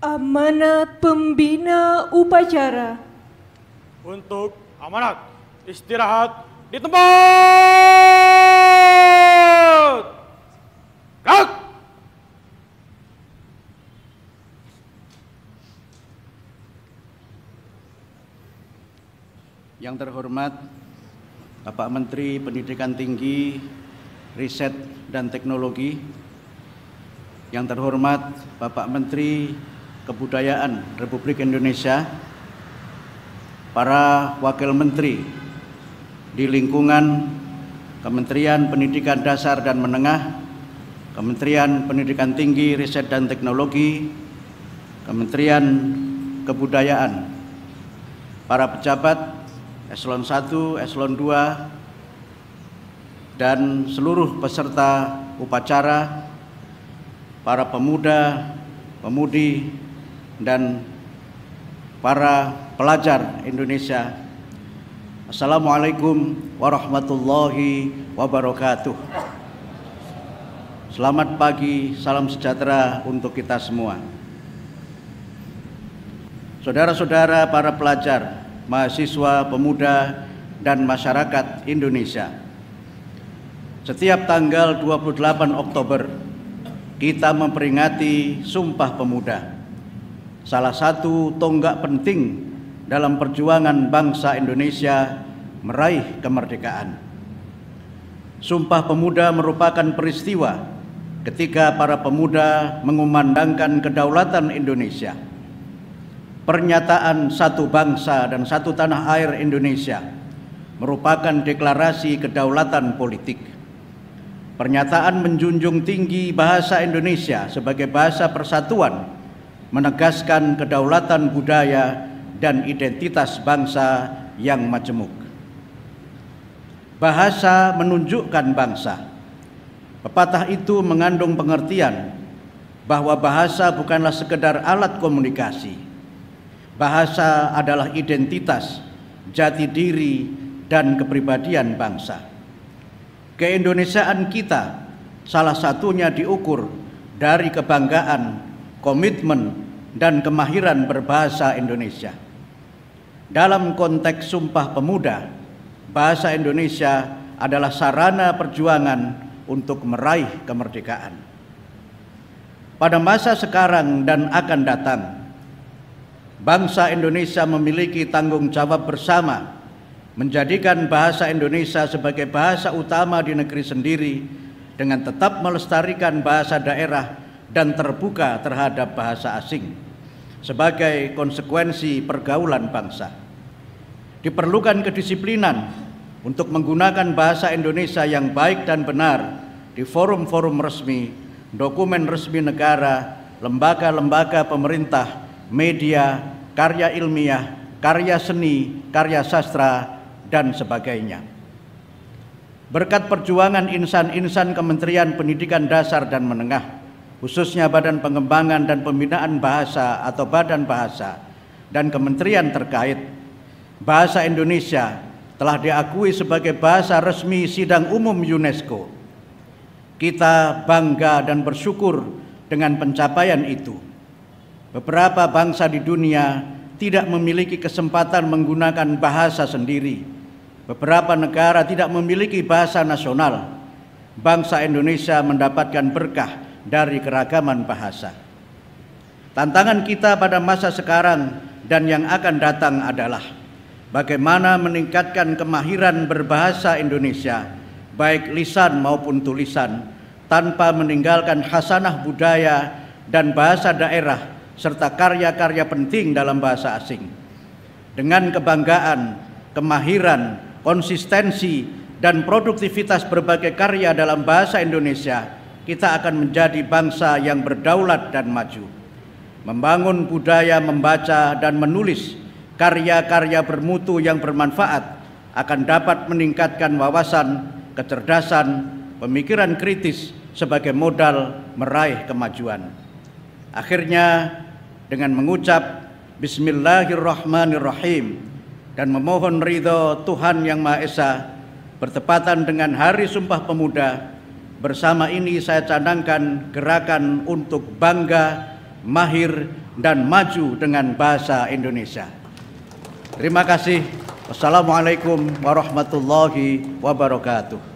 Amanat pembina upacara. Untuk amanat istirahat di tempat. Kak. Yang terhormat Bapak Menteri Pendidikan Tinggi, Riset dan Teknologi. Yang terhormat Bapak Menteri Kebudayaan Republik Indonesia, para wakil menteri di lingkungan Kementerian Pendidikan Dasar dan Menengah, Kementerian Pendidikan Tinggi, Riset dan Teknologi, Kementerian Kebudayaan, para pejabat eselon 1, eselon 2 dan seluruh peserta upacara, para pemuda, pemudi, dan para pelajar Indonesia. Assalamualaikum warahmatullahi wabarakatuh. Selamat pagi, salam sejahtera untuk kita semua. Saudara-saudara para pelajar, mahasiswa, pemuda, dan masyarakat Indonesia. Setiap tanggal 28 Oktober, kita memperingati Sumpah Pemuda salah satu tonggak penting dalam perjuangan bangsa Indonesia meraih kemerdekaan. Sumpah Pemuda merupakan peristiwa ketika para pemuda mengumandangkan kedaulatan Indonesia. Pernyataan satu bangsa dan satu tanah air Indonesia merupakan deklarasi kedaulatan politik. Pernyataan menjunjung tinggi bahasa Indonesia sebagai bahasa persatuan menegaskan kedaulatan budaya dan identitas bangsa yang majemuk. Bahasa menunjukkan bangsa. Pepatah itu mengandung pengertian bahwa bahasa bukanlah sekedar alat komunikasi. Bahasa adalah identitas, jati diri, dan kepribadian bangsa. Keindonesiaan kita salah satunya diukur dari kebanggaan komitmen, dan kemahiran berbahasa Indonesia. Dalam konteks Sumpah Pemuda, bahasa Indonesia adalah sarana perjuangan untuk meraih kemerdekaan. Pada masa sekarang dan akan datang, bangsa Indonesia memiliki tanggung jawab bersama menjadikan bahasa Indonesia sebagai bahasa utama di negeri sendiri dengan tetap melestarikan bahasa daerah dan terbuka terhadap bahasa asing sebagai konsekuensi pergaulan bangsa. Diperlukan kedisiplinan untuk menggunakan bahasa Indonesia yang baik dan benar di forum-forum resmi, dokumen resmi negara, lembaga-lembaga pemerintah, media, karya ilmiah, karya seni, karya sastra, dan sebagainya. Berkat perjuangan insan-insan Kementerian Pendidikan Dasar dan Menengah, khususnya Badan Pengembangan dan Pembinaan Bahasa atau Badan Bahasa dan kementerian terkait, bahasa Indonesia telah diakui sebagai bahasa resmi sidang umum UNESCO. Kita bangga dan bersyukur dengan pencapaian itu. Beberapa bangsa di dunia tidak memiliki kesempatan menggunakan bahasa sendiri. Beberapa negara tidak memiliki bahasa nasional. Bangsa Indonesia mendapatkan berkah dari keragaman bahasa. Tantangan kita pada masa sekarang dan yang akan datang adalah bagaimana meningkatkan kemahiran berbahasa Indonesia, baik lisan maupun tulisan, tanpa meninggalkan hasanah budaya dan bahasa daerah serta karya-karya penting dalam bahasa asing. Dengan kebanggaan, kemahiran, konsistensi, dan produktivitas berbagai karya dalam bahasa Indonesia, kita akan menjadi bangsa yang berdaulat dan maju. Membangun budaya membaca dan menulis karya-karya bermutu yang bermanfaat akan dapat meningkatkan wawasan, kecerdasan, pemikiran kritis sebagai modal meraih kemajuan. Akhirnya dengan mengucap Bismillahirrahmanirrahim dan memohon ridho Tuhan Yang Maha Esa bertepatan dengan Hari Sumpah Pemuda Bersama ini saya cadangkan gerakan untuk bangga, mahir, dan maju dengan bahasa Indonesia. Terima kasih. Wassalamualaikum warahmatullahi wabarakatuh.